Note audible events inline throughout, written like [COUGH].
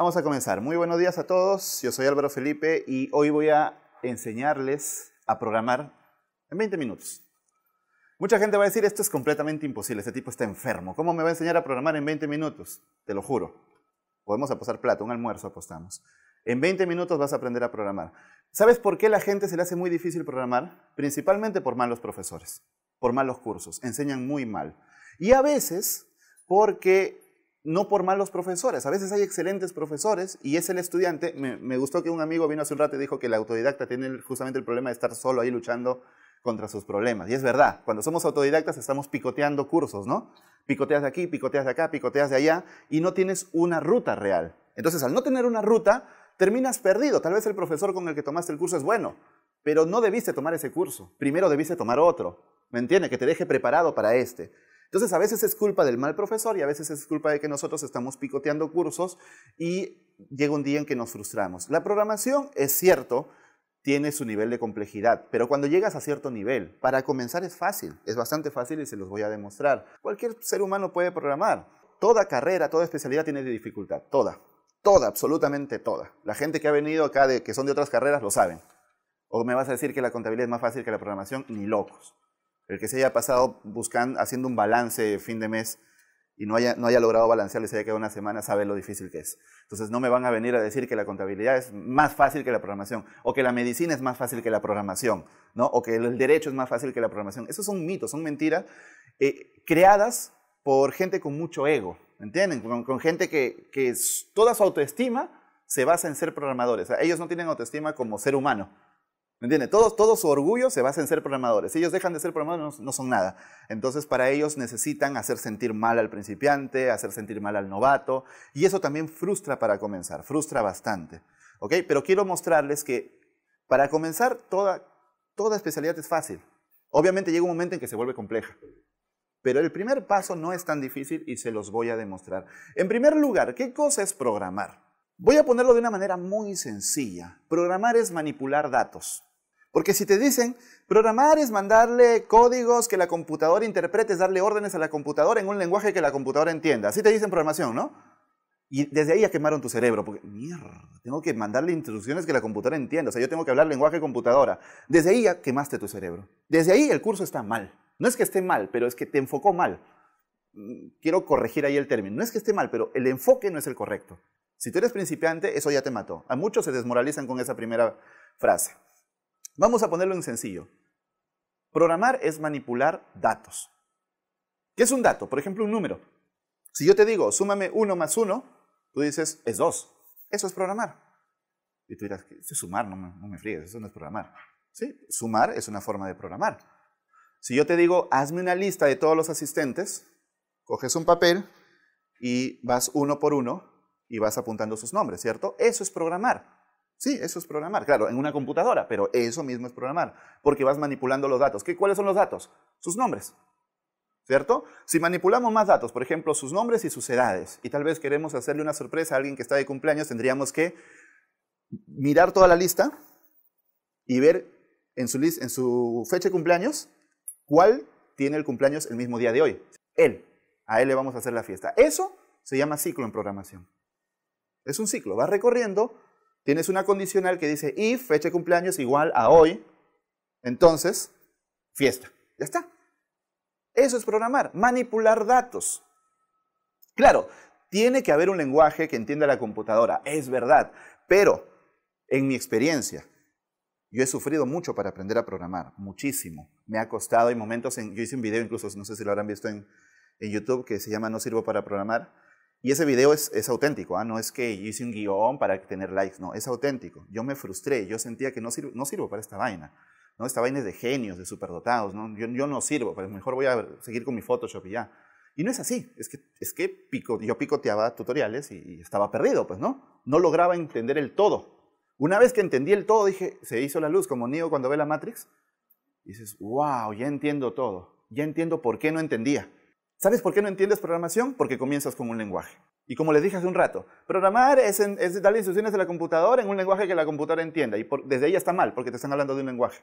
Vamos a comenzar. Muy buenos días a todos. Yo soy Álvaro Felipe y hoy voy a enseñarles a programar en 20 minutos. Mucha gente va a decir, esto es completamente imposible, este tipo está enfermo. ¿Cómo me va a enseñar a programar en 20 minutos? Te lo juro. Podemos apostar plata, un almuerzo apostamos. En 20 minutos vas a aprender a programar. ¿Sabes por qué a la gente se le hace muy difícil programar? Principalmente por malos profesores, por malos cursos, enseñan muy mal. Y a veces porque no por malos profesores. A veces hay excelentes profesores y es el estudiante. Me, gustó que un amigo vino hace un rato y dijo que el autodidacta tiene justamente el problema de estar solo ahí luchando contra sus problemas. Y es verdad, cuando somos autodidactas estamos picoteando cursos, ¿no? Picoteas de aquí, picoteas de acá, picoteas de allá y no tienes una ruta real. Entonces, al no tener una ruta, terminas perdido. Tal vez el profesor con el que tomaste el curso es bueno, pero no debiste tomar ese curso. Primero debiste tomar otro. ¿Me entiendes? Que te deje preparado para este. Entonces, a veces es culpa del mal profesor y a veces es culpa de que nosotros estamos picoteando cursos y llega un día en que nos frustramos. La programación, es cierto, tiene su nivel de complejidad, pero cuando llegas a cierto nivel, para comenzar es fácil, es bastante fácil y se los voy a demostrar. Cualquier ser humano puede programar. Toda carrera, toda especialidad tiene dificultad, toda, toda, absolutamente toda. La gente que ha venido acá, de, que son de otras carreras, lo saben. O me vas a decir que la contabilidad es más fácil que la programación, ni locos el que se haya pasado buscando, haciendo un balance fin de mes y no haya, logrado balancear, se haya quedado una semana, sabe lo difícil que es. Entonces no me van a venir a decir que la contabilidad es más fácil que la programación, o que la medicina es más fácil que la programación, ¿no? o que el derecho es más fácil que la programación. Esos son mitos, son mentiras eh, creadas por gente con mucho ego, ¿entienden? Con, gente que, toda su autoestima se basa en ser programadores. ellos no tienen autoestima como ser humano ¿Me entiende? Todo, su orgullo se basa en ser programadores. Si ellos dejan de ser programadores, no, son nada. Entonces, para ellos necesitan hacer sentir mal al principiante, hacer sentir mal al novato, y eso también frustra para comenzar, frustra bastante. ¿Ok? Pero quiero mostrarles que para comenzar, toda, toda especialidad es fácil. Obviamente llega un momento en que se vuelve compleja. Pero el primer paso no es tan difícil y se los voy a demostrar. En primer lugar, ¿qué cosa es programar? Voy a ponerlo de una manera muy sencilla. Programar es manipular datos. Porque si te dicen, programar es mandarle códigos que la computadora interprete, es darle órdenes a la computadora en un lenguaje que la computadora entienda. Así te dicen programación, ¿no? Y desde ahí ya quemaron tu cerebro, porque mierda, tengo que mandarle instrucciones que la computadora entienda, o sea, yo tengo que hablar lenguaje computadora. Desde ahí ya quemaste tu cerebro. Desde ahí el curso está mal. No es que esté mal, pero es que te enfocó mal. Mm, quiero corregir ahí el término. No es que esté mal, pero el enfoque no es el correcto. Si tú eres principiante, eso ya te mató. A muchos se desmoralizan con esa primera frase. Vamos a ponerlo en sencillo. Programar es manipular datos. ¿Qué es un dato? Por ejemplo, un número. Si yo te digo, súmame uno más uno, tú dices, es dos. Eso es programar. Y tú dirás, es sumar, no me, no fríes, eso no es programar. ¿Sí? Sumar es una forma de programar. Si yo te digo, hazme una lista de todos los asistentes, coges un papel y vas uno por uno y vas apuntando sus nombres, ¿cierto? Eso es programar. Sí, eso es programar, claro, en una computadora, pero eso mismo es programar, porque vas manipulando los datos. ¿Qué, ¿Cuáles son los datos? Sus nombres, ¿cierto? Si manipulamos más datos, por ejemplo, sus nombres y sus edades, y tal vez queremos hacerle una sorpresa a alguien que está de cumpleaños, tendríamos que mirar toda la lista y ver en su, list, en su fecha de cumpleaños cuál tiene el cumpleaños el mismo día de hoy. Él, a él le vamos a hacer la fiesta. Eso se llama ciclo en programación. Es un ciclo, va recorriendo tienes una condicional que dice if fecha de cumpleaños igual a hoy, entonces, fiesta. Ya está. Eso es programar, manipular datos. Claro, tiene que haber un lenguaje que entienda la computadora, es verdad, pero en mi experiencia, yo he sufrido mucho para aprender a programar, muchísimo. Me ha costado, hay momentos, en, yo hice un video incluso, no sé si lo habrán visto en, en YouTube, que se llama No sirvo para programar, y ese video es, auténtico, ¿ah? no es que hice un guión para tener likes, no, es auténtico. Yo me frustré, yo sentía que no sirvo, no sirvo para esta vaina. ¿no? Esta vaina es de genios, de superdotados, ¿no? Yo, no sirvo, pero pues mejor voy a seguir con mi Photoshop y ya. Y no es así, es que, es que pico, yo picoteaba tutoriales y, y, estaba perdido, pues, ¿no? No lograba entender el todo. Una vez que entendí el todo, dije, se hizo la luz, como Neo cuando ve la Matrix, y dices, wow, ya entiendo todo, ya entiendo por qué no entendía ¿Sabes por qué no entiendes programación? Porque comienzas con un lenguaje. Y como les dije hace un rato, programar es, darle instrucciones a la computadora en un lenguaje que la computadora entienda. Y desde ahí está mal, porque te están hablando de un lenguaje.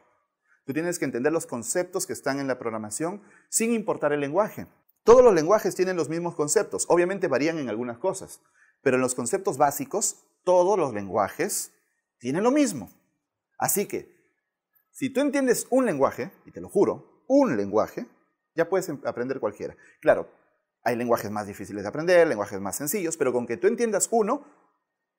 Tú tienes que entender los conceptos que están en la programación sin importar el lenguaje. Todos los lenguajes tienen los mismos conceptos. Obviamente varían en algunas cosas. Pero en los conceptos básicos, todos los lenguajes tienen lo mismo. Así que, si tú entiendes un lenguaje, y te lo juro, un lenguaje, ya puedes em, aprender cualquiera. Claro, hay lenguajes más difíciles de aprender, lenguajes más sencillos, pero con que tú entiendas uno,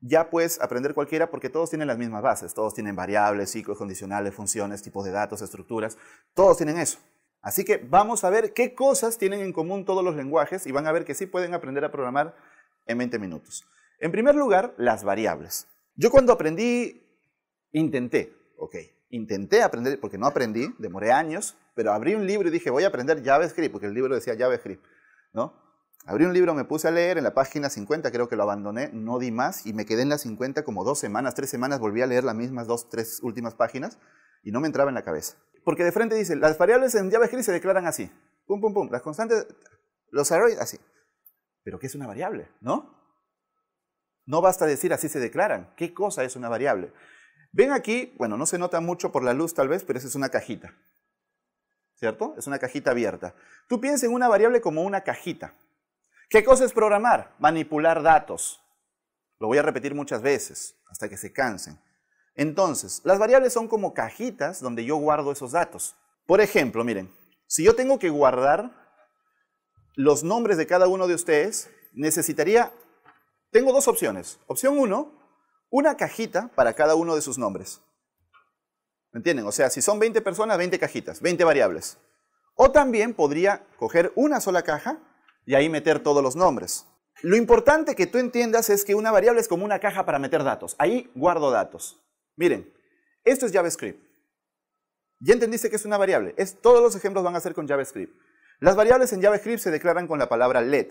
ya puedes aprender cualquiera porque todos tienen las mismas bases. Todos tienen variables, ciclos, condicionales, funciones, tipos de datos, estructuras. Todos tienen eso. Así que vamos a ver qué cosas tienen en común todos los lenguajes y van a ver que sí pueden aprender a programar en 20 minutos. En primer lugar, las variables. Yo cuando aprendí, intenté, ok, intenté aprender, porque no aprendí, demoré años, pero abrí un libro y dije, voy a aprender JavaScript, porque el libro decía JavaScript, ¿no? Abrí un libro, me puse a leer, en la página 50 creo que lo abandoné, no di más, y me quedé en la 50 como dos semanas, tres semanas, volví a leer las mismas dos, tres últimas páginas, y no me entraba en la cabeza. Porque de frente dice, las variables en JavaScript se declaran así, pum, pum, pum, las constantes, los arrays así. Pero ¿qué es una variable? ¿No? No basta decir así se declaran. ¿Qué cosa es una variable? Ven aquí, bueno, no se nota mucho por la luz tal vez, pero esa es una cajita. ¿Cierto? Es una cajita abierta. Tú piensa en una variable como una cajita. ¿Qué cosa es programar? Manipular datos. Lo voy a repetir muchas veces hasta que se cansen. Entonces, las variables son como cajitas donde yo guardo esos datos. Por ejemplo, miren, si yo tengo que guardar los nombres de cada uno de ustedes, necesitaría, tengo dos opciones. Opción 1, una cajita para cada uno de sus nombres. ¿Me entienden? O sea, si son 20 personas, 20 cajitas, 20 variables. O también podría coger una sola caja y ahí meter todos los nombres. Lo importante que tú entiendas es que una variable es como una caja para meter datos. Ahí guardo datos. Miren, esto es JavaScript. Ya entendiste que es una variable. Es, todos los ejemplos van a ser con JavaScript. Las variables en JavaScript se declaran con la palabra let.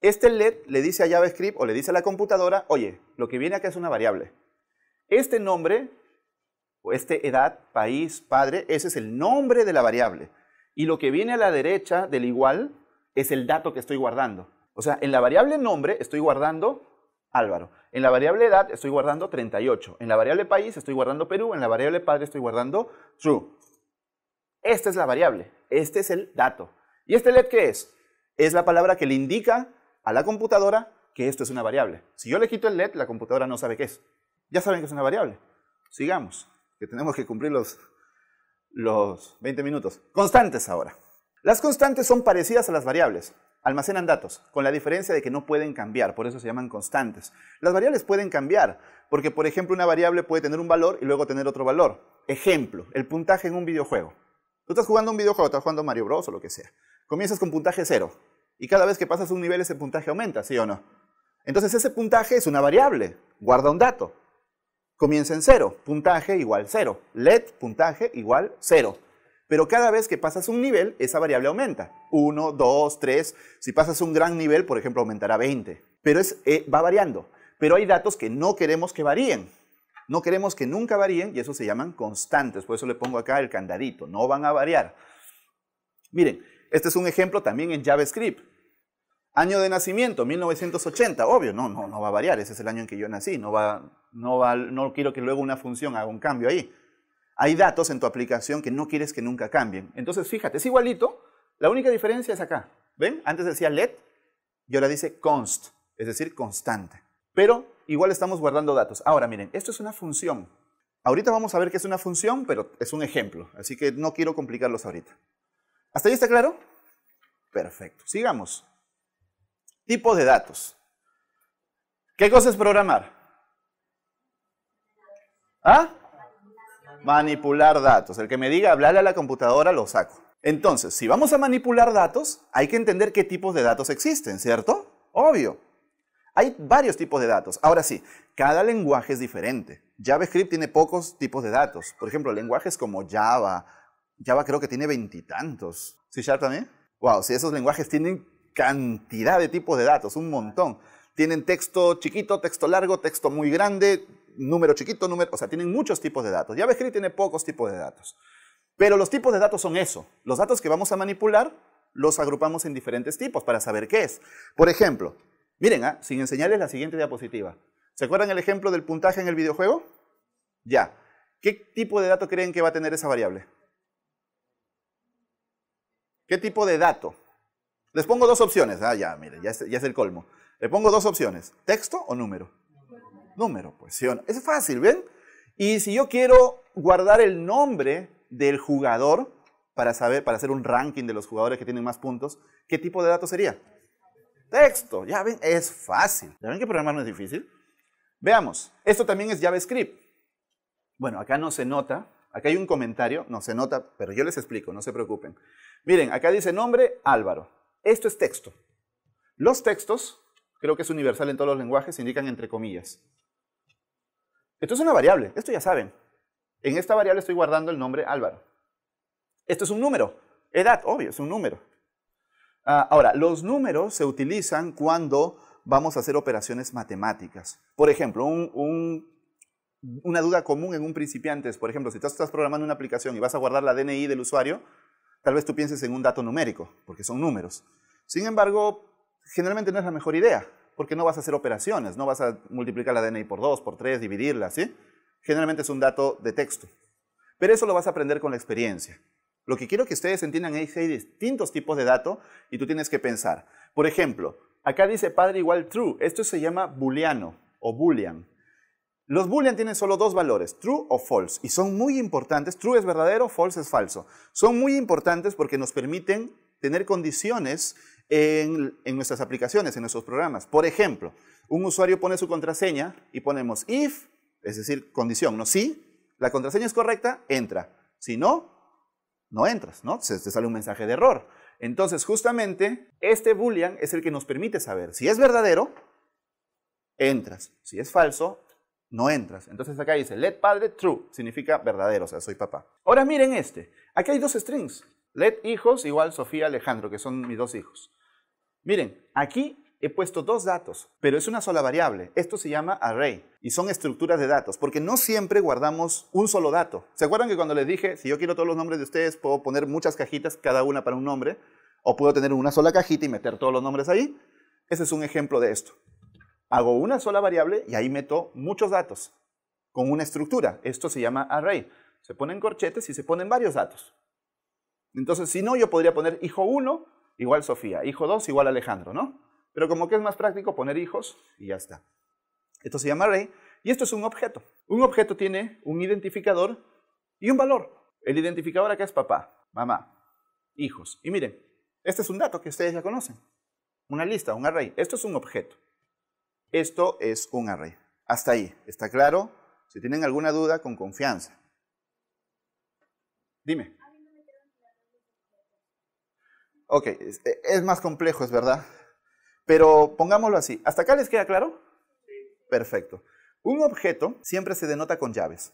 Este LED le dice a JavaScript o le dice a la computadora, oye, lo que viene acá es una variable. Este nombre, o este edad, país, padre, ese es el nombre de la variable. Y lo que viene a la derecha del igual es el dato que estoy guardando. O sea, en la variable nombre estoy guardando Álvaro. En la variable edad estoy guardando 38. En la variable país estoy guardando Perú. En la variable padre estoy guardando true. Esta es la variable. Este es el dato. ¿Y este LED qué es? Es la palabra que le indica a la computadora que esto es una variable. Si yo le quito el LED, la computadora no sabe qué es. Ya saben que es una variable. Sigamos, que tenemos que cumplir los, los 20 minutos. Constantes ahora. Las constantes son parecidas a las variables. Almacenan datos, con la diferencia de que no pueden cambiar, por eso se llaman constantes. Las variables pueden cambiar, porque por ejemplo una variable puede tener un valor y luego tener otro valor. Ejemplo, el puntaje en un videojuego. Tú estás jugando un videojuego, estás jugando Mario Bros o lo que sea. Comienzas con puntaje cero y cada vez que pasas un nivel ese puntaje aumenta, ¿sí o no? Entonces ese puntaje es una variable, guarda un dato. Comienza en cero, puntaje igual cero, let puntaje igual cero. Pero cada vez que pasas un nivel, esa variable aumenta. 1, 2, 3. Si pasas un gran nivel, por ejemplo, aumentará 20. Pero es, eh, va variando. Pero hay datos que no queremos que varíen. No queremos que nunca varíen y eso se llaman constantes. Por eso le pongo acá el candadito. No van a variar. Miren, este es un ejemplo también en JavaScript. Año de nacimiento, 1980, obvio, no, no, no va a variar, ese es el año en que yo nací, no, va, no, no quiero que luego una función haga un cambio ahí. Hay datos en tu aplicación que no quieres que nunca cambien. Entonces, fíjate, es igualito, la única diferencia es acá. ¿Ven? Antes decía let y ahora dice const, es decir, constante. Pero igual estamos guardando datos. Ahora, miren, esto es una función. Ahorita vamos a ver qué es una función, pero es un ejemplo, así que no quiero complicarlos ahorita. ¿Hasta ahí está claro? Perfecto. Sigamos. Tipo de datos. ¿Qué cosa es programar? ¿Ah? Manipular datos. El que me diga hablarle a la computadora lo saco. Entonces, si vamos a manipular datos, hay que entender qué tipos de datos existen, ¿cierto? Obvio. Hay varios tipos de datos. Ahora sí, cada lenguaje es diferente. JavaScript tiene pocos tipos de datos. Por ejemplo, lenguajes como Java, Java creo que tiene veintitantos. ¿Sí, Sharp también? Wow, si esos lenguajes tienen cantidad de tipos de datos, un montón. Tienen texto chiquito, texto largo, texto muy grande, número chiquito, número... O sea, tienen muchos tipos de datos. JavaScript tiene pocos tipos de datos. Pero los tipos de datos son eso. Los datos que vamos a manipular los agrupamos en diferentes tipos para saber qué es. Por ejemplo, miren, ah, sin enseñarles la siguiente diapositiva. ¿Se acuerdan el ejemplo del puntaje en el videojuego? Ya. ¿Qué tipo de dato creen que va a tener esa variable? ¿Qué tipo de dato? Les pongo dos opciones. Ah, ya, mire, ya es, el colmo. Le pongo dos opciones, texto o número. Número, pues Es fácil, ¿ven? Y si yo quiero guardar el nombre del jugador para saber, para hacer un ranking de los jugadores que tienen más puntos, ¿qué tipo de dato sería? Texto, ya ven, es fácil. ¿Ya ven que programar no es difícil? Veamos, esto también es JavaScript. Bueno, acá no se nota, Acá hay un comentario, no se nota, pero yo les explico, no se preocupen. Miren, acá dice nombre Álvaro. Esto es texto. Los textos, creo que es universal en todos los lenguajes, se indican entre comillas. Esto es una variable, esto ya saben. En esta variable estoy guardando el nombre Álvaro. Esto es un número. Edad, obvio, es un número. Ah, ahora, los números se utilizan cuando vamos a hacer operaciones matemáticas. Por ejemplo, un una duda común en un principiante es, por ejemplo, si tú estás programando una aplicación y vas a guardar la DNI del usuario, tal vez tú pienses en un dato numérico, porque son números. Sin embargo, generalmente no es la mejor idea, porque no vas a hacer operaciones, no vas a multiplicar la DNI por 2, por 3, dividirla, ¿sí? Generalmente es un dato de texto. Pero eso lo vas a aprender con la experiencia. Lo que quiero que ustedes entiendan es que hay distintos tipos de datos y tú tienes que pensar. Por ejemplo, acá dice padre igual true. Esto se llama booleano o boolean. Los boolean tienen solo dos valores, true o false, y son muy importantes. True es verdadero, false es falso. Son muy importantes porque nos permiten tener condiciones en, nuestras aplicaciones, en nuestros programas. Por ejemplo, un usuario pone su contraseña y ponemos if, es decir, condición, ¿no? Si la contraseña es correcta, entra. Si no, no entras, ¿no? te sale un mensaje de error. Entonces, justamente, este boolean es el que nos permite saber si es verdadero, entras. Si es falso, no entras. Entonces acá dice let padre true, significa verdadero, o sea, soy papá. Ahora miren este. Aquí hay dos strings. Let hijos igual Sofía Alejandro, que son mis dos hijos. Miren, aquí he puesto dos datos, pero es una sola variable. Esto se llama array y son estructuras de datos, porque no siempre guardamos un solo dato. ¿Se acuerdan que cuando les dije, si yo quiero todos los nombres de ustedes, puedo poner muchas cajitas, cada una para un nombre, o puedo tener una sola cajita y meter todos los nombres ahí? Ese es un ejemplo de esto hago una sola variable y ahí meto muchos datos con una estructura. Esto se llama array. Se ponen corchetes y se ponen varios datos. Entonces, si no, yo podría poner hijo 1 igual Sofía, hijo 2 igual Alejandro, ¿no? Pero como que es más práctico poner hijos y ya está. Esto se llama array y esto es un objeto. Un objeto tiene un identificador y un valor. El identificador acá es papá, mamá, hijos. Y miren, este es un dato que ustedes ya conocen. Una lista, un array. Esto es un objeto. Esto es un array. Hasta ahí, ¿está claro? Si tienen alguna duda, con confianza. Dime. Ok, es, más complejo, es verdad. Pero pongámoslo así. ¿Hasta acá les queda claro? Perfecto. Un objeto siempre se denota con llaves.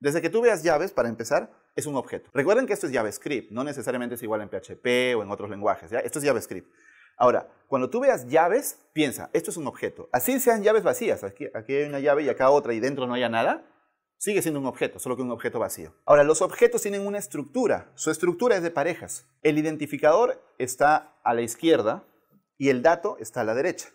Desde que tú veas llaves, para empezar, es un objeto. Recuerden que esto es JavaScript, no necesariamente es igual en PHP o en otros lenguajes. Esto es JavaScript. Ahora, cuando tú veas llaves, piensa, esto es un objeto. Así sean llaves vacías, aquí, hay una llave y acá otra y dentro no haya nada, sigue siendo un objeto, solo que un objeto vacío. Ahora, los objetos tienen una estructura, su estructura es de parejas. El identificador está a la izquierda y el dato está a la derecha.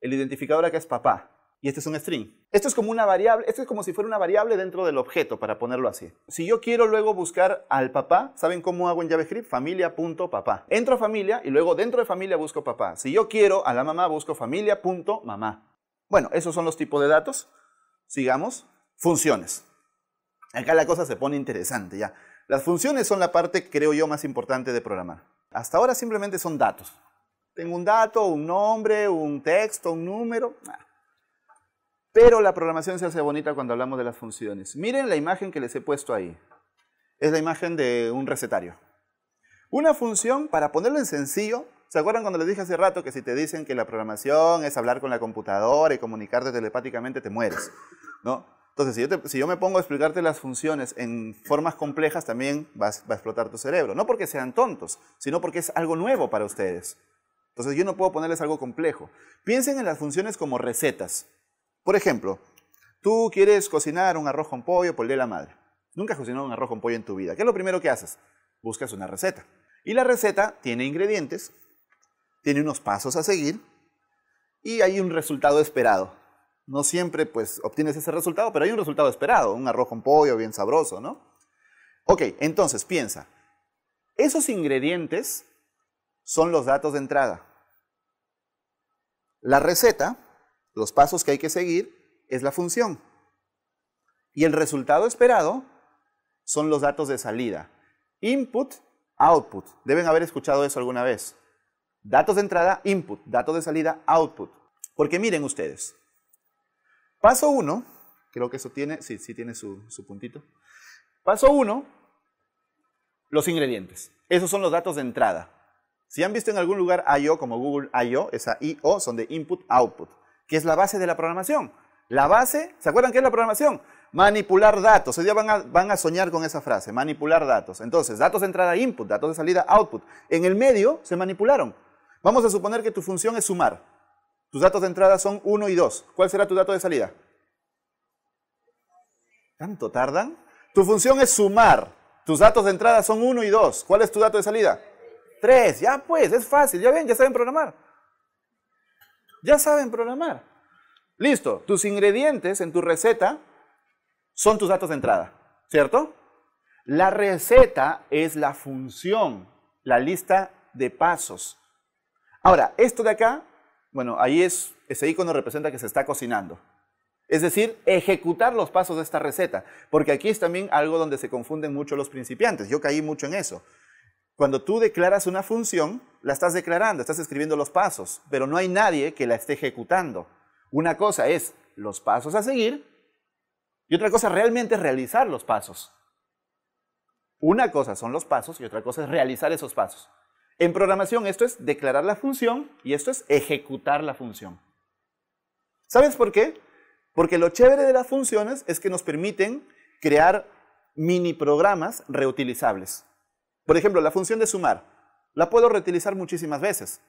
El identificador acá es papá, y este es un string. Esto es como una variable, esto es como si fuera una variable dentro del objeto, para ponerlo así. Si yo quiero luego buscar al papá, ¿saben cómo hago en JavaScript? Familia.papá. Entro a familia y luego dentro de familia busco papá. Si yo quiero a la mamá, busco familia.mamá. Bueno, esos son los tipos de datos. Sigamos. Funciones. Acá la cosa se pone interesante ya. Las funciones son la parte, creo yo, más importante de programar. Hasta ahora simplemente son datos. Tengo un dato, un nombre, un texto, un número. Ah. Pero la programación se hace bonita cuando hablamos de las funciones. Miren la imagen que les he puesto ahí. Es la imagen de un recetario. Una función, para ponerlo en sencillo, ¿se acuerdan cuando les dije hace rato que si te dicen que la programación es hablar con la computadora y comunicarte telepáticamente, te mueres? ¿No? Entonces, si yo, me pongo a explicarte las funciones en formas complejas, también va a explotar tu cerebro. No porque sean tontos, sino porque es algo nuevo para ustedes. Entonces, yo no puedo ponerles algo complejo. Piensen en las funciones como recetas. Por ejemplo, tú quieres cocinar un arroz con pollo por el de la madre. Nunca has cocinado un arroz con pollo en tu vida. ¿Qué es lo primero que haces? Buscas una receta. Y la receta tiene ingredientes, tiene unos pasos a seguir y hay un resultado esperado. No siempre pues obtienes ese resultado, pero hay un resultado esperado, un arroz con pollo bien sabroso, ¿no? Ok, entonces piensa, esos ingredientes son los datos de entrada. La receta los pasos que hay que seguir, es la función. Y el resultado esperado son los datos de salida. Input, output. Deben haber escuchado eso alguna vez. Datos de entrada, input. Datos de salida, output. Porque miren ustedes. Paso 1, creo que eso tiene, sí, sí tiene su, puntito. Paso 1, los ingredientes. Esos son los datos de entrada. Si han visto en algún lugar I.O. como Google I.O., esa I.O. son de input-output que es la base de la programación. La base, ¿se acuerdan qué es la programación? Manipular datos. Hoy día van a, van a, soñar con esa frase, manipular datos. Entonces, datos de entrada input, datos de salida output. En el medio se manipularon. Vamos a suponer que tu función es sumar. Tus datos de entrada son 1 y 2. ¿Cuál será tu dato de salida? ¿Tanto tardan? Tu función es sumar. Tus datos de entrada son 1 y 2. ¿Cuál es tu dato de salida? 3. Ya pues, es fácil. Ya ven, ya saben programar. Ya saben programar. Listo, tus ingredientes en tu receta son tus datos de entrada, ¿cierto? La receta es la función, la lista de pasos. Ahora, esto de acá, bueno, ahí es, ese icono representa que se está cocinando. Es decir, ejecutar los pasos de esta receta. Porque aquí es también algo donde se confunden mucho los principiantes. Yo caí mucho en eso. Cuando tú declaras una función, la estás declarando, estás escribiendo los pasos, pero no hay nadie que la esté ejecutando. Una cosa es los pasos a seguir y otra cosa realmente es realizar los pasos. Una cosa son los pasos y otra cosa es realizar esos pasos. En programación esto es declarar la función y esto es ejecutar la función. ¿Sabes por qué? Porque lo chévere de las funciones es que nos permiten crear mini programas reutilizables. Por ejemplo, la función de sumar, la puedo reutilizar muchísimas veces,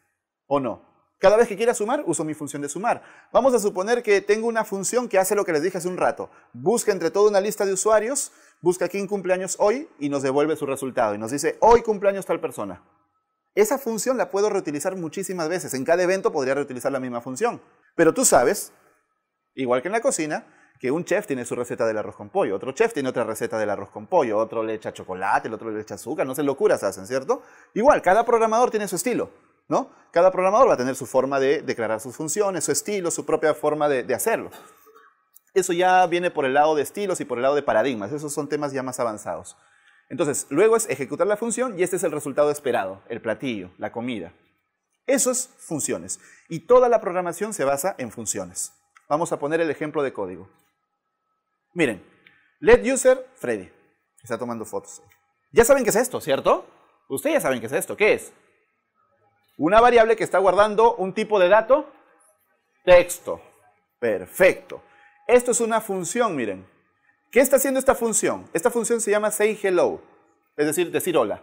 ¿o no? Cada vez que quiera sumar, uso mi función de sumar. Vamos a suponer que tengo una función que hace lo que les dije hace un rato. Busca entre toda una lista de usuarios, busca quién cumpleaños hoy y nos devuelve su resultado. Y nos dice, hoy cumpleaños tal persona. Esa función la puedo reutilizar muchísimas veces. En cada evento podría reutilizar la misma función. Pero tú sabes, igual que en la cocina, que un chef tiene su receta del arroz con pollo, otro chef tiene otra receta del arroz con pollo, otro le echa chocolate, el otro le echa azúcar, no sé, locuras hacen, ¿cierto? Igual, cada programador tiene su estilo, ¿no? Cada programador va a tener su forma de declarar sus funciones, su estilo, su propia forma de, de hacerlo. Eso ya viene por el lado de estilos y por el lado de paradigmas, esos son temas ya más avanzados. Entonces, luego es ejecutar la función y este es el resultado esperado, el platillo, la comida. Eso es funciones. Y toda la programación se basa en funciones. Vamos a poner el ejemplo de código. Miren, let user Freddy, que está tomando fotos. Ya saben qué es esto, ¿cierto? Ustedes ya saben qué es esto. ¿Qué es? Una variable que está guardando un tipo de dato, texto. Perfecto. Esto es una función, miren. ¿Qué está haciendo esta función? Esta función se llama say hello, es decir, decir hola.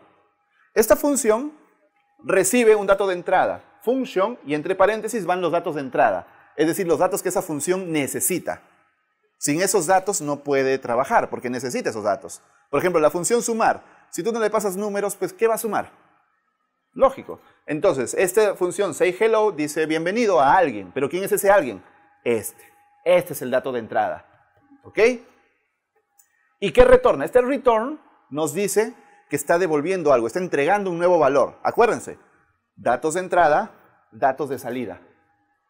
Esta función recibe un dato de entrada, function, y entre paréntesis van los datos de entrada, es decir, los datos que esa función necesita. Sin esos datos no puede trabajar porque necesita esos datos. Por ejemplo, la función sumar. Si tú no le pasas números, pues ¿qué va a sumar? Lógico. Entonces, esta función say hello dice bienvenido a alguien. ¿Pero quién es ese alguien? Este. Este es el dato de entrada. ¿Ok? ¿Y qué retorna? Este return nos dice que está devolviendo algo, está entregando un nuevo valor. Acuérdense, datos de entrada, datos de salida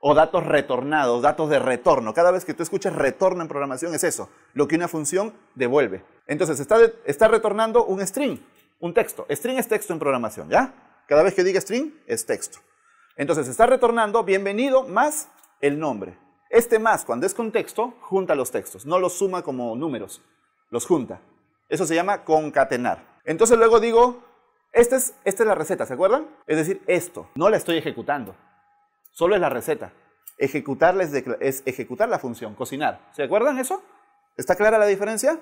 o datos retornados, datos de retorno. Cada vez que tú escuchas retorno en programación es eso, lo que una función devuelve. Entonces está, retornando un string, un texto. String es texto en programación, ¿ya? Cada vez que diga string es texto. Entonces está retornando bienvenido más el nombre. Este más, cuando es contexto, junta los textos, no los suma como números, los junta. Eso se llama concatenar. Entonces luego digo, esta es, esta es la receta, ¿se acuerdan? Es decir, esto, no la estoy ejecutando. Solo es la receta. Ejecutar es ejecutar la función, cocinar. ¿Se acuerdan eso? ¿Está clara la diferencia?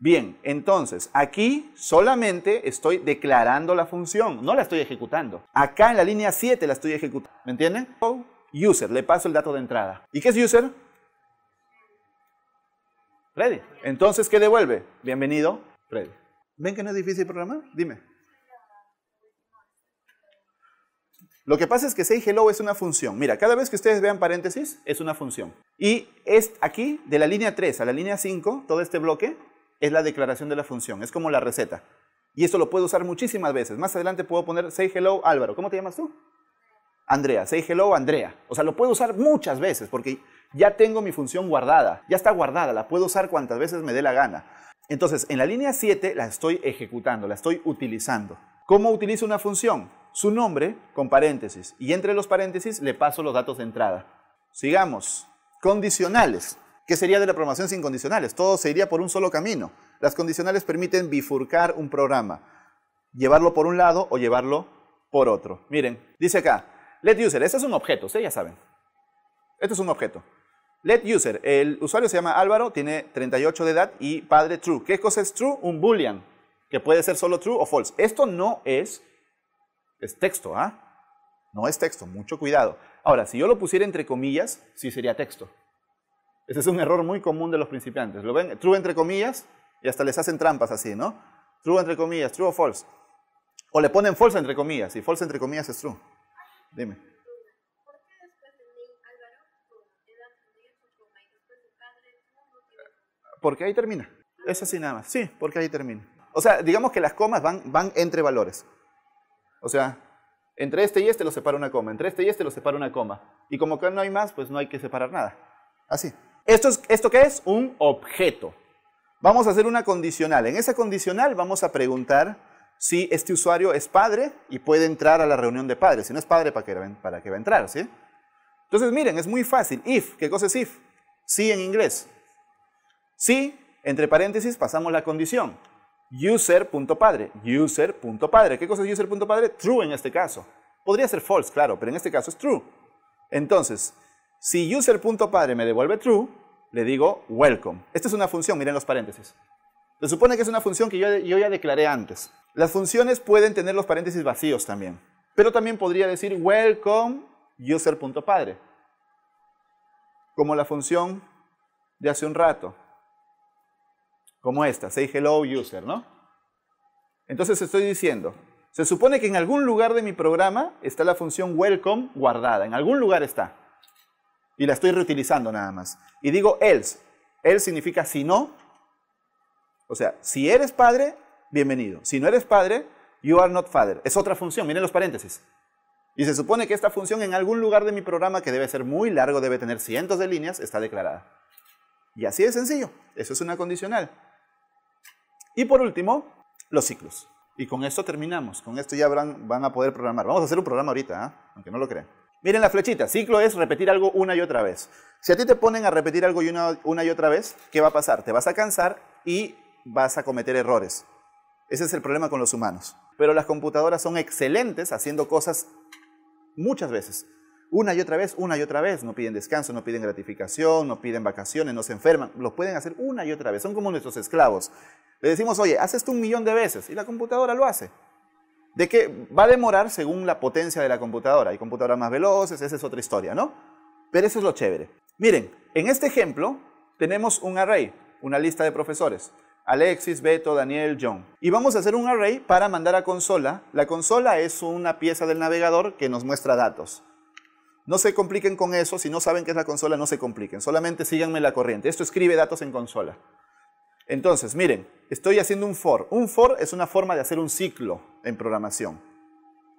Bien, entonces aquí solamente estoy declarando la función, no la estoy ejecutando. Acá en la línea 7 la estoy ejecutando, ¿me entienden? User, le paso el dato de entrada. ¿Y qué es user? Ready. Entonces, ¿qué devuelve? Bienvenido, Ready. ¿Ven que no es difícil programar? Dime. Lo que pasa es que say hello es una función. Mira, cada vez que ustedes vean paréntesis, es una función. Y es aquí, de la línea 3 a la línea 5, todo este bloque, es la declaración de la función. Es como la receta. Y esto lo puedo usar muchísimas veces. Más adelante puedo poner say hello Álvaro. ¿Cómo te llamas tú? Andrea. Say hello Andrea. O sea, lo puedo usar muchas veces porque ya tengo mi función guardada. Ya está guardada. La puedo usar cuantas veces me dé la gana. Entonces, en la línea 7 la estoy ejecutando, la estoy utilizando. ¿Cómo utilizo una función? su nombre con paréntesis y entre los paréntesis le paso los datos de entrada. Sigamos. Condicionales. ¿Qué sería de la programación sin condicionales? Todo se iría por un solo camino. Las condicionales permiten bifurcar un programa, llevarlo por un lado o llevarlo por otro. Miren, dice acá, let user, este es un objeto, ustedes ya saben. Esto es un objeto. Let user, el usuario se llama Álvaro, tiene 38 de edad y padre true. ¿Qué cosa es true? Un boolean, que puede ser solo true o false. Esto no es es texto, ¿ah? No es texto, mucho cuidado. Ahora, si yo lo pusiera entre comillas, sí sería texto. Ese es un error muy común de los principiantes. Lo ven, true entre comillas, y hasta les hacen trampas así, ¿no? True entre comillas, true o false. O le ponen false entre comillas, y false entre comillas es true. Dime. ¿Por ah, Porque ahí termina. Es así nada más. Sí, porque ahí termina. O sea, digamos que las comas van, van entre valores. O sea, entre este y este lo separa una coma, entre este y este lo separa una coma. Y como que no hay más, pues no hay que separar nada. Así. ¿Esto, es, ¿Esto qué es? Un objeto. Vamos a hacer una condicional. En esa condicional vamos a preguntar si este usuario es padre y puede entrar a la reunión de padres. Si no es padre, ¿para qué, para qué va a entrar? ¿sí? Entonces, miren, es muy fácil. If, ¿qué cosa es if? Sí en inglés. Sí, entre paréntesis, pasamos la condición user.padre, user.padre. ¿Qué cosa es user.padre? True en este caso. Podría ser false, claro, pero en este caso es true. Entonces, si user.padre me devuelve true, le digo welcome. Esta es una función, miren los paréntesis. Se supone que es una función que yo, yo ya declaré antes. Las funciones pueden tener los paréntesis vacíos también, pero también podría decir welcome user.padre, como la función de hace un rato como esta, say hello user, ¿no? Entonces estoy diciendo, se supone que en algún lugar de mi programa está la función welcome guardada, en algún lugar está. Y la estoy reutilizando nada más. Y digo else. Else significa si no. O sea, si eres padre, bienvenido. Si no eres padre, you are not father. Es otra función, miren los paréntesis. Y se supone que esta función en algún lugar de mi programa, que debe ser muy largo, debe tener cientos de líneas, está declarada. Y así de sencillo. Eso es una condicional. Y por último, los ciclos. Y con esto terminamos. Con esto ya van, a poder programar. Vamos a hacer un programa ahorita, ¿ah? aunque no lo crean. Miren la flechita. Ciclo es repetir algo una y otra vez. Si a ti te ponen a repetir algo una y otra vez, ¿qué va a pasar? Te vas a cansar y vas a cometer errores. Ese es el problema con los humanos. Pero las computadoras son excelentes haciendo cosas muchas veces. Una y otra vez, una y otra vez. No piden descanso, no piden gratificación, no piden vacaciones, no se enferman. Los pueden hacer una y otra vez. Son como nuestros esclavos. Le decimos, oye, haz esto un millón de veces y la computadora lo hace. De que va a demorar según la potencia de la computadora. Hay computadoras más veloces, esa es otra historia, ¿no? Pero eso es lo chévere. Miren, en este ejemplo tenemos un array, una lista de profesores. Alexis, Beto, Daniel, John. Y vamos a hacer un array para mandar a consola. La consola es una pieza del navegador que nos muestra datos. No se compliquen con eso, si no saben qué es la consola, no se compliquen, solamente síganme la corriente. Esto escribe datos en consola. Entonces, miren, estoy haciendo un for. Un for es una forma de hacer un ciclo en programación.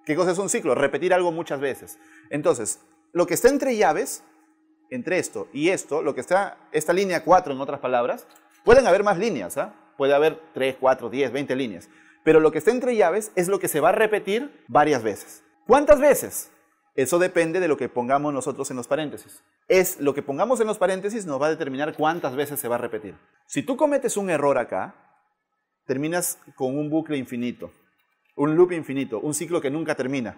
¿Qué cosa es un ciclo? Repetir algo muchas veces. Entonces, lo que está entre llaves, entre esto y esto, lo que está, esta línea 4 en otras palabras, pueden haber más líneas, ¿ah? puede haber 3, 4, 10, 20 líneas, pero lo que está entre llaves es lo que se va a repetir varias veces. ¿Cuántas veces? Eso depende de lo que pongamos nosotros en los paréntesis. Es lo que pongamos en los paréntesis nos va a determinar cuántas veces se va a repetir. Si tú cometes un error acá, terminas con un bucle infinito, un loop infinito, un ciclo que nunca termina.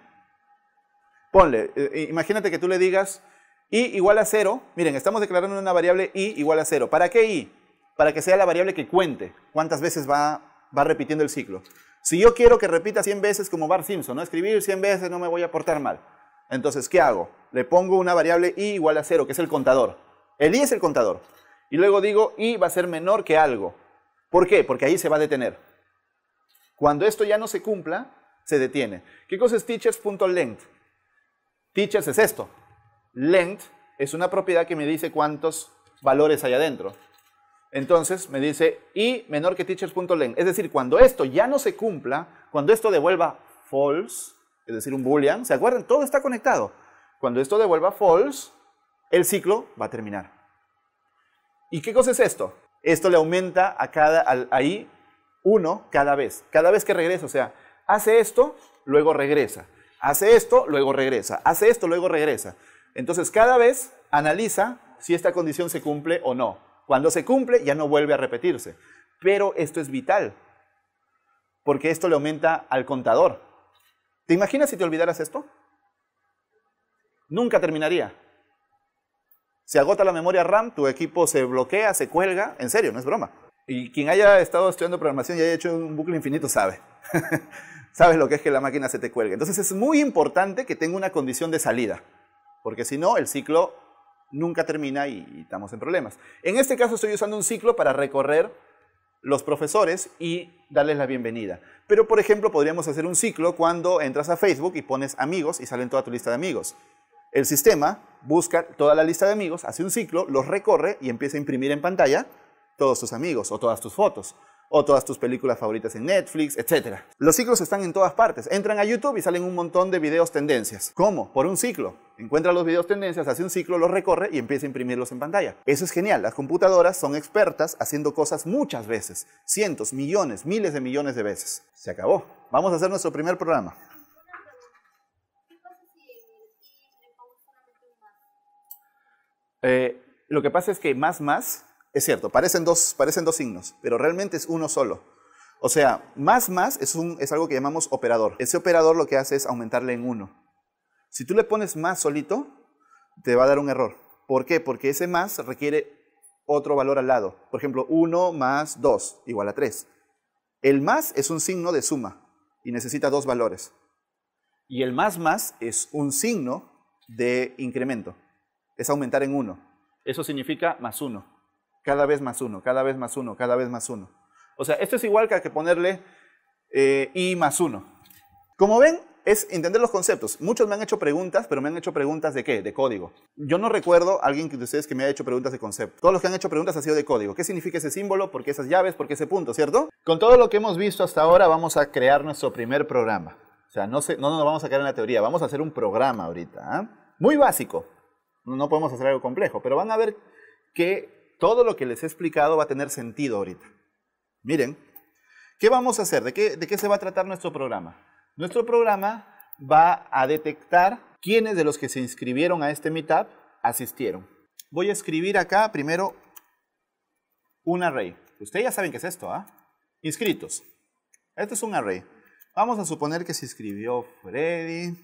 Ponle, eh, imagínate que tú le digas i igual a cero. miren, estamos declarando una variable i igual a cero. ¿Para qué i? Para que sea la variable que cuente cuántas veces va, va repitiendo el ciclo. Si yo quiero que repita 100 veces como Bart Simpson, no escribir 100 veces no me voy a portar mal. Entonces, ¿qué hago? Le pongo una variable i igual a 0, que es el contador. El i es el contador. Y luego digo i va a ser menor que algo. ¿Por qué? Porque ahí se va a detener. Cuando esto ya no se cumpla, se detiene. ¿Qué cosa es teachers.length? Teachers es esto. Length es una propiedad que me dice cuántos valores hay adentro. Entonces me dice i menor que teachers.length. Es decir, cuando esto ya no se cumpla, cuando esto devuelva false, es decir, un boolean. ¿Se acuerdan? Todo está conectado. Cuando esto devuelva false, el ciclo va a terminar. ¿Y qué cosa es esto? Esto le aumenta a cada, ahí uno cada vez. Cada vez que regresa, o sea, hace esto, luego regresa. Hace esto, luego regresa. Hace esto, luego regresa. Entonces, cada vez analiza si esta condición se cumple o no. Cuando se cumple, ya no vuelve a repetirse. Pero esto es vital, porque esto le aumenta al contador. ¿Te imaginas si te olvidaras esto? Nunca terminaría. Se agota la memoria RAM, tu equipo se bloquea, se cuelga. En serio, no es broma. Y quien haya estado estudiando programación y haya hecho un bucle infinito sabe. [LAUGHS] Sabes lo que es que la máquina se te cuelgue. Entonces es muy importante que tenga una condición de salida, porque si no, el ciclo nunca termina y, estamos en problemas. En este caso estoy usando un ciclo para recorrer los profesores y darles la bienvenida. Pero, por ejemplo, podríamos hacer un ciclo cuando entras a Facebook y pones amigos y salen toda tu lista de amigos. El sistema busca toda la lista de amigos, hace un ciclo, los recorre y empieza a imprimir en pantalla todos tus amigos o todas tus fotos o todas tus películas favoritas en Netflix, etc. Los ciclos están en todas partes. Entran a YouTube y salen un montón de videos tendencias. ¿Cómo? Por un ciclo encuentra los videos tendencias, hace un ciclo, los recorre y empieza a imprimirlos en pantalla. Eso es genial. Las computadoras son expertas haciendo cosas muchas veces, cientos, millones, miles de millones de veces. Se acabó. Vamos a hacer nuestro primer programa. Eh, lo que pasa es que más más, es cierto, parecen dos, parecen dos signos, pero realmente es uno solo. O sea, más más es, un, es algo que llamamos operador. Ese operador lo que hace es aumentarle en uno. Si tú le pones más solito, te va a dar un error. ¿Por qué? Porque ese más requiere otro valor al lado. Por ejemplo, 1 más 2 igual a 3. El más es un signo de suma y necesita dos valores. Y el más más es un signo de incremento. Es aumentar en 1. Eso significa más 1. Cada vez más 1, cada vez más 1, cada vez más 1. O sea, esto es igual que, ponerle eh, i más 1. Como ven, es entender los conceptos. Muchos me han hecho preguntas, pero me han hecho preguntas de qué? De código. Yo no recuerdo a alguien de ustedes que me haya hecho preguntas de concepto. Todos los que han hecho preguntas han sido de código. ¿Qué significa ese símbolo? ¿Por qué esas llaves? ¿Por qué ese punto? ¿Cierto? Con todo lo que hemos visto hasta ahora, vamos a crear nuestro primer programa. O sea, no, no nos vamos a quedar en la teoría, vamos a hacer un programa ahorita. ¿ah? Muy básico. No podemos hacer algo complejo, pero van a ver que todo lo que les he explicado va a tener sentido ahorita. Miren, ¿qué vamos a hacer? ¿De qué, de qué se va a tratar nuestro programa? Nuestro programa va a detectar quiénes de los que se inscribieron a este meetup asistieron. Voy a escribir acá primero un array. Ustedes ya saben qué es esto, ¿ah? Inscritos. Esto es un array. Vamos a suponer que se inscribió Freddy,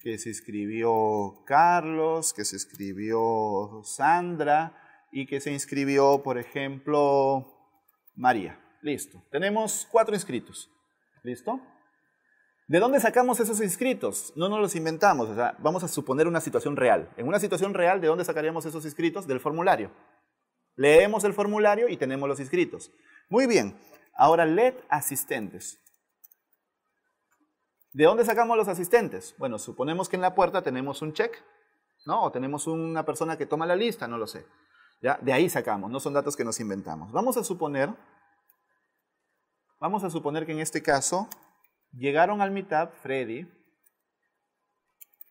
que se inscribió Carlos, que se inscribió Sandra y que se inscribió, por ejemplo, María. Listo. Tenemos cuatro inscritos. ¿Listo? ¿De dónde sacamos esos inscritos? No nos los inventamos, vamos a suponer una situación real. En una situación real, ¿de dónde sacaríamos esos inscritos? Del formulario. Leemos el formulario y tenemos los inscritos. Muy bien, ahora let asistentes. ¿De dónde sacamos los asistentes? Bueno, suponemos que en la puerta tenemos un check, ¿no? O tenemos una persona que toma la lista, no lo sé. ¿Ya? De ahí sacamos, no son datos que nos inventamos. Vamos a suponer, vamos a suponer que en este caso Llegaron al meetup Freddy,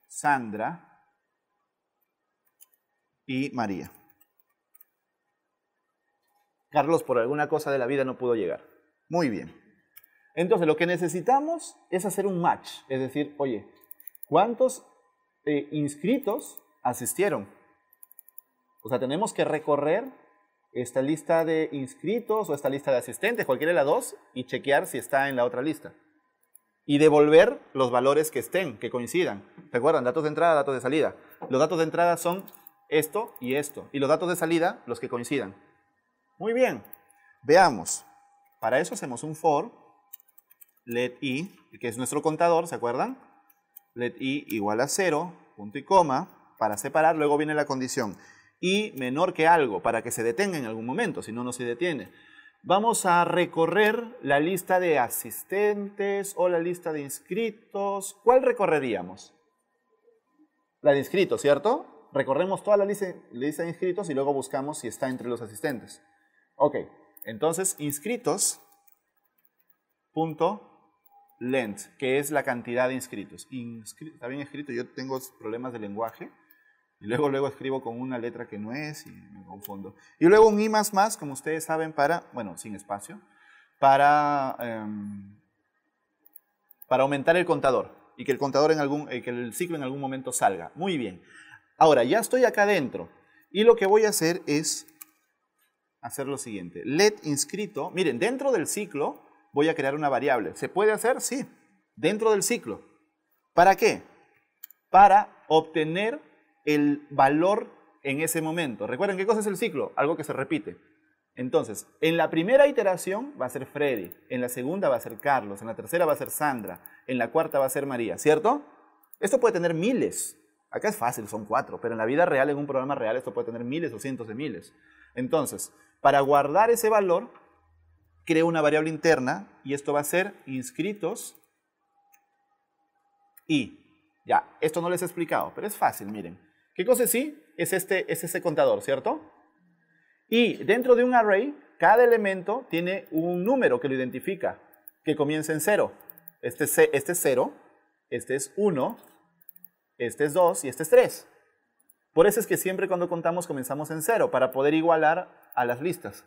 Sandra y María. Carlos por alguna cosa de la vida no pudo llegar. Muy bien. Entonces lo que necesitamos es hacer un match, es decir, oye, ¿cuántos eh, inscritos asistieron? O sea, tenemos que recorrer esta lista de inscritos o esta lista de asistentes, cualquiera de las dos, y chequear si está en la otra lista y devolver los valores que estén, que coincidan. Recuerdan, datos de entrada, datos de salida. Los datos de entrada son esto y esto. Y los datos de salida, los que coincidan. Muy bien. Veamos. Para eso hacemos un for let i, que es nuestro contador, ¿se acuerdan? Let i igual a 0, punto y coma, para separar. Luego viene la condición i menor que algo, para que se detenga en algún momento, si no, no se detiene. Vamos a recorrer la lista de asistentes o la lista de inscritos. ¿Cuál recorreríamos? La de inscritos, ¿cierto? Recorremos toda la lista, de inscritos y luego buscamos si está entre los asistentes. Ok, entonces inscritos.length, que es la cantidad de inscritos. ¿Está bien escrito? Yo tengo problemas de lenguaje. Y luego, luego escribo con una letra que no es y me confundo. Y luego un I más como ustedes saben, para, bueno, sin espacio, para, em, para aumentar el contador y que el contador en algún, eh, que el ciclo en algún momento salga. Muy bien. Ahora, ya estoy acá adentro y lo que voy a hacer es hacer lo siguiente. Let inscrito, miren, dentro del ciclo voy a crear una variable. ¿Se puede hacer? Sí, dentro del ciclo. ¿Para qué? Para obtener el valor en ese momento. Recuerden qué cosa es el ciclo, algo que se repite. Entonces, en la primera iteración va a ser Freddy, en la segunda va a ser Carlos, en la tercera va a ser Sandra, en la cuarta va a ser María, ¿cierto? Esto puede tener miles. Acá es fácil, son cuatro, pero en la vida real, en un programa real, esto puede tener miles o cientos de miles. Entonces, para guardar ese valor, creo una variable interna y esto va a ser inscritos y. Ya, esto no les he explicado, pero es fácil, miren. ¿Qué cosa es sí? Es, este, es ese contador, ¿cierto? Y dentro de un array, cada elemento tiene un número que lo identifica, que comienza en 0. Este, este es 0, este es 1, este es 2 este y este es 3. Por eso es que siempre cuando contamos comenzamos en 0, para poder igualar a las listas.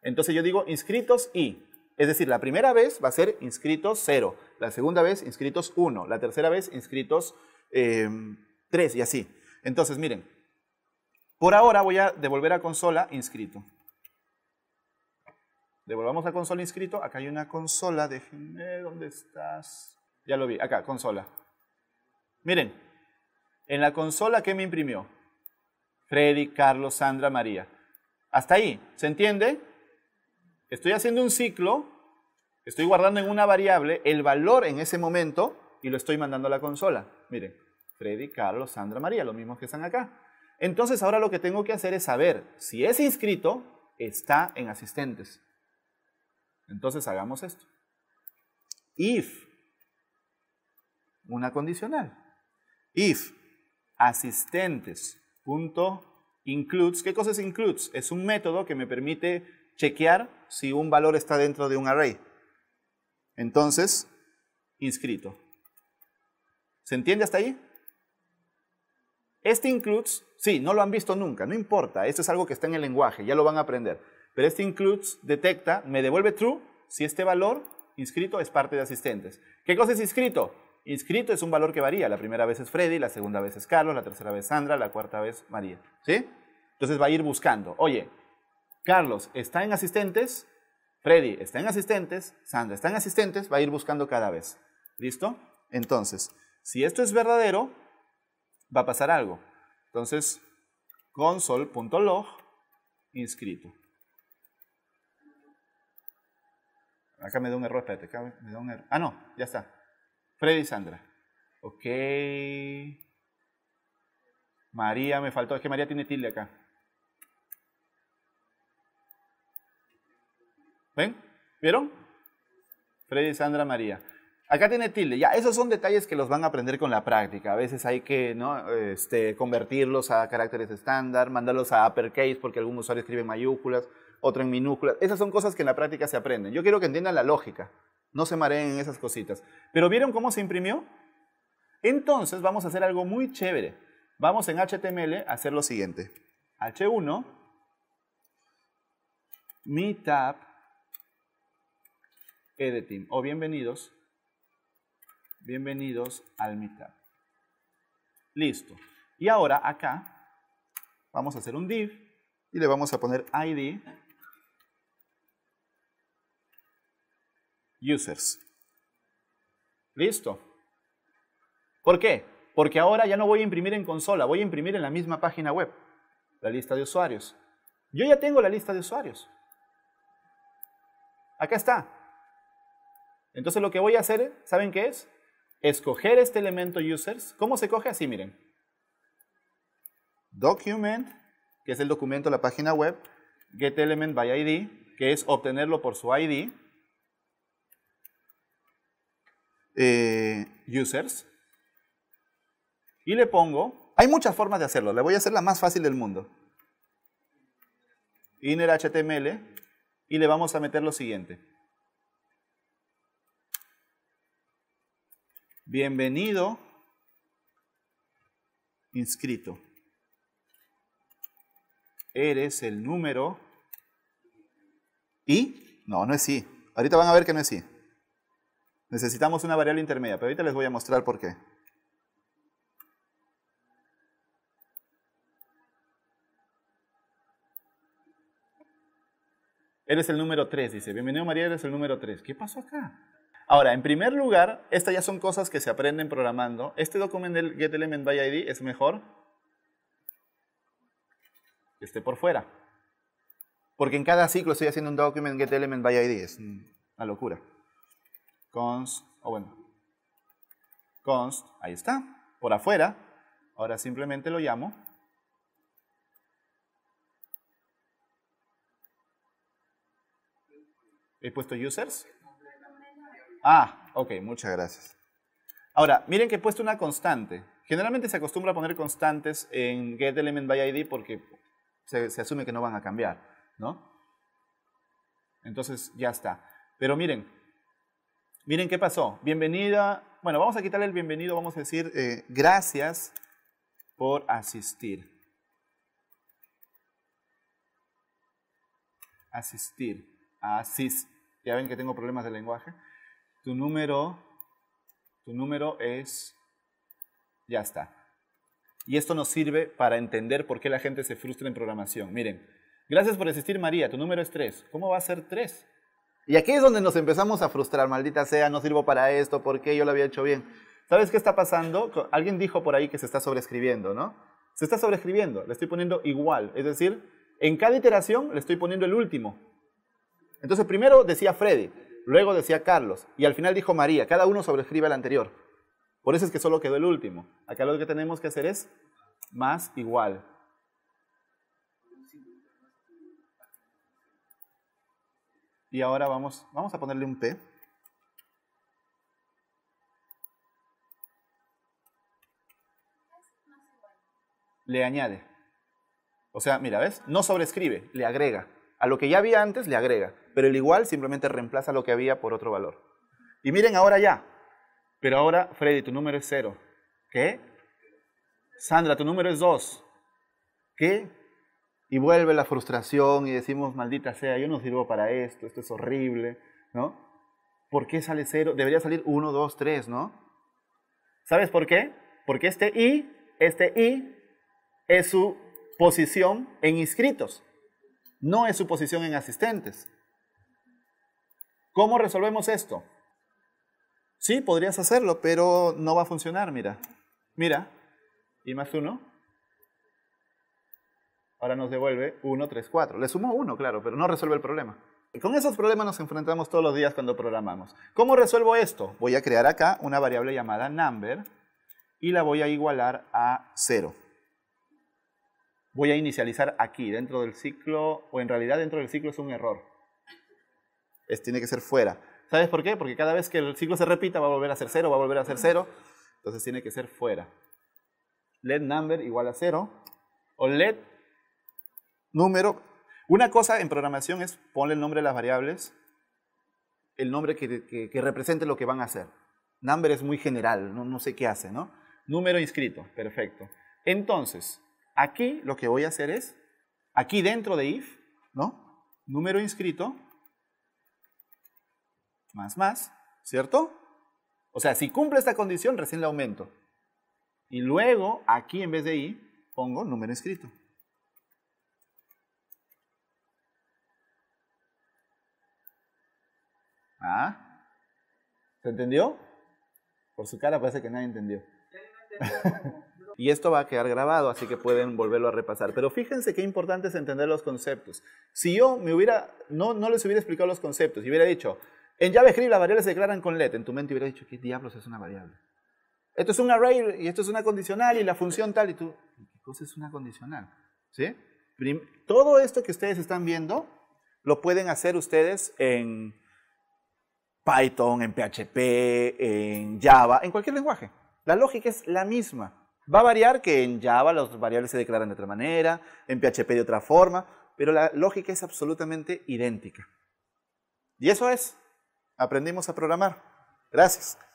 Entonces yo digo inscritos y, es decir, la primera vez va a ser inscritos 0, la segunda vez inscritos 1, la tercera vez inscritos 3 eh, y así. Entonces, miren, por ahora voy a devolver a consola inscrito. Devolvamos a consola inscrito. Acá hay una consola. Déjenme, ¿dónde estás? Ya lo vi. Acá, consola. Miren, en la consola, ¿qué me imprimió? Freddy, Carlos, Sandra, María. Hasta ahí, ¿se entiende? Estoy haciendo un ciclo, estoy guardando en una variable el valor en ese momento y lo estoy mandando a la consola. Miren. Freddy, Carlos, Sandra, María, los mismos que están acá. Entonces ahora lo que tengo que hacer es saber si ese inscrito, está en asistentes. Entonces hagamos esto. If, una condicional. If asistentes.includes. ¿qué cosa es includes? Es un método que me permite chequear si un valor está dentro de un array. Entonces, inscrito. ¿Se entiende hasta ahí? Este includes, sí, no lo han visto nunca, no importa, esto es algo que está en el lenguaje, ya lo van a aprender. Pero este includes detecta, me devuelve true si este valor inscrito es parte de asistentes. ¿Qué cosa es inscrito? Inscrito es un valor que varía. La primera vez es Freddy, la segunda vez es Carlos, la tercera vez Sandra, la cuarta vez María. ¿Sí? Entonces va a ir buscando. Oye, Carlos está en asistentes, Freddy está en asistentes, Sandra está en asistentes, va a ir buscando cada vez. ¿Listo? Entonces, si esto es verdadero, va a pasar algo. Entonces, console.log inscrito. Acá me da un error, espérate, acá me da un error. Ah, no, ya está. Freddy y Sandra. Ok. María, me faltó, es que María tiene tilde acá. ¿Ven? ¿Vieron? Freddy, Sandra, María. Acá tiene tilde. Ya, esos son detalles que los van a aprender con la práctica. A veces hay que ¿no? Este, convertirlos a caracteres estándar, mandarlos a uppercase porque algún usuario escribe mayúsculas, otro en minúsculas. Esas son cosas que en la práctica se aprenden. Yo quiero que entiendan la lógica. No se mareen en esas cositas. Pero ¿vieron cómo se imprimió? Entonces vamos a hacer algo muy chévere. Vamos en HTML a hacer lo siguiente. H1, meetup, editing o bienvenidos Bienvenidos al mitad. Listo. Y ahora acá vamos a hacer un div y le vamos a poner id users. Listo. ¿Por qué? Porque ahora ya no voy a imprimir en consola, voy a imprimir en la misma página web, la lista de usuarios. Yo ya tengo la lista de usuarios. Acá está. Entonces lo que voy a hacer, ¿saben qué es? escoger este elemento users. ¿Cómo se coge? Así, miren. Document, que es el documento de la página web. getElementById, que es obtenerlo por su ID. Eh, users. Y le pongo, hay muchas formas de hacerlo, le voy a hacer la más fácil del mundo. Inner HTML y le vamos a meter lo siguiente. Bienvenido, inscrito. Eres el número y, no, no es sí. Ahorita van a ver que no es sí. Necesitamos una variable intermedia, pero ahorita les voy a mostrar por qué. Eres el número 3, dice. Bienvenido María, eres el número 3. ¿Qué pasó acá? Ahora, en primer lugar, estas ya son cosas que se aprenden programando. Este documento del getElementById es mejor que esté por fuera. Porque en cada ciclo estoy haciendo un document getElementById. Es una locura. Const, bueno, const, ahí está, por afuera. Ahora simplemente lo llamo he puesto users Ah, ok, muchas gracias. Ahora, miren que he puesto una constante. Generalmente se acostumbra a poner constantes en getElementById porque se, asume que no van a cambiar, ¿no? Entonces, ya está. Pero miren, miren qué pasó. Bienvenida, bueno, vamos a quitarle el bienvenido, vamos a decir eh, gracias por asistir. Asistir, asist. Ya ven que tengo problemas de lenguaje tu número, tu número es, ya está. Y esto nos sirve para entender por qué la gente se frustra en programación. Miren, gracias por existir María, tu número es 3. ¿Cómo va a ser 3? Y aquí es donde nos empezamos a frustrar, maldita sea, no sirvo para esto, ¿por qué yo lo había hecho bien? ¿Sabes qué está pasando? Alguien dijo por ahí que se está sobreescribiendo, ¿no? Se está sobreescribiendo, le estoy poniendo igual, es decir, en cada iteración le estoy poniendo el último. Entonces primero decía Freddy, Luego decía Carlos, y al final dijo María. Cada uno sobrescribe al anterior. Por eso es que solo quedó el último. Acá lo que tenemos que hacer es más igual. Y ahora vamos, vamos a ponerle un P. Le añade. O sea, mira, ¿ves? No sobrescribe, le agrega a lo que ya había antes le agrega, pero el igual simplemente reemplaza lo que había por otro valor. Y miren ahora ya, pero ahora Freddy, tu número es cero. ¿Qué? Sandra, tu número es dos. ¿Qué? Y vuelve la frustración y decimos, maldita sea, yo no sirvo para esto, esto es horrible, ¿no? ¿Por qué sale cero? Debería salir 1, dos, tres, ¿no? ¿Sabes por qué? Porque este i, este i, es su posición en inscritos no es su posición en asistentes. ¿Cómo resolvemos esto? Sí, podrías hacerlo, pero no va a funcionar, mira. Mira, y más uno. Ahora nos devuelve 1, 3, 4. Le sumo uno, claro, pero no resuelve el problema. con esos problemas nos enfrentamos todos los días cuando programamos. ¿Cómo resuelvo esto? Voy a crear acá una variable llamada number y la voy a igualar a 0 voy a inicializar aquí, dentro del ciclo, o en realidad dentro del ciclo es un error. Es, tiene que ser fuera. ¿Sabes por qué? Porque cada vez que el ciclo se repita va a volver a ser cero, va a volver a ser cero, entonces tiene que ser fuera. Let number igual a cero, o let número. Una cosa en programación es ponle el nombre de las variables, el nombre que, represente lo que van a hacer. Number es muy general, no, no sé qué hace, ¿no? Número inscrito, perfecto. Entonces, Aquí lo que voy a hacer es, aquí dentro de if, ¿no? Número inscrito, más más, ¿cierto? O sea, si cumple esta condición, recién le aumento. Y luego, aquí en vez de i, pongo número inscrito. ¿Ah? ¿Se entendió? Por su cara parece que nadie entendió. Y esto va a quedar grabado, así que pueden volverlo a repasar. Pero fíjense qué importante es entender los conceptos. Si yo me hubiera, no, no les hubiera explicado los conceptos y hubiera dicho, en JavaScript las variables se declaran con let, en tu mente hubiera dicho, ¿qué diablos es una variable? Esto es un array y esto es una condicional y la función tal y tú, ¿qué cosa es una condicional? ¿Sí? todo esto que ustedes están viendo lo pueden hacer ustedes en Python, en PHP, en Java, en cualquier lenguaje. La lógica es la misma. Va a variar que en Java las variables se declaran de otra manera, en PHP de otra forma, pero la lógica es absolutamente idéntica. Y eso es, aprendimos a programar. Gracias.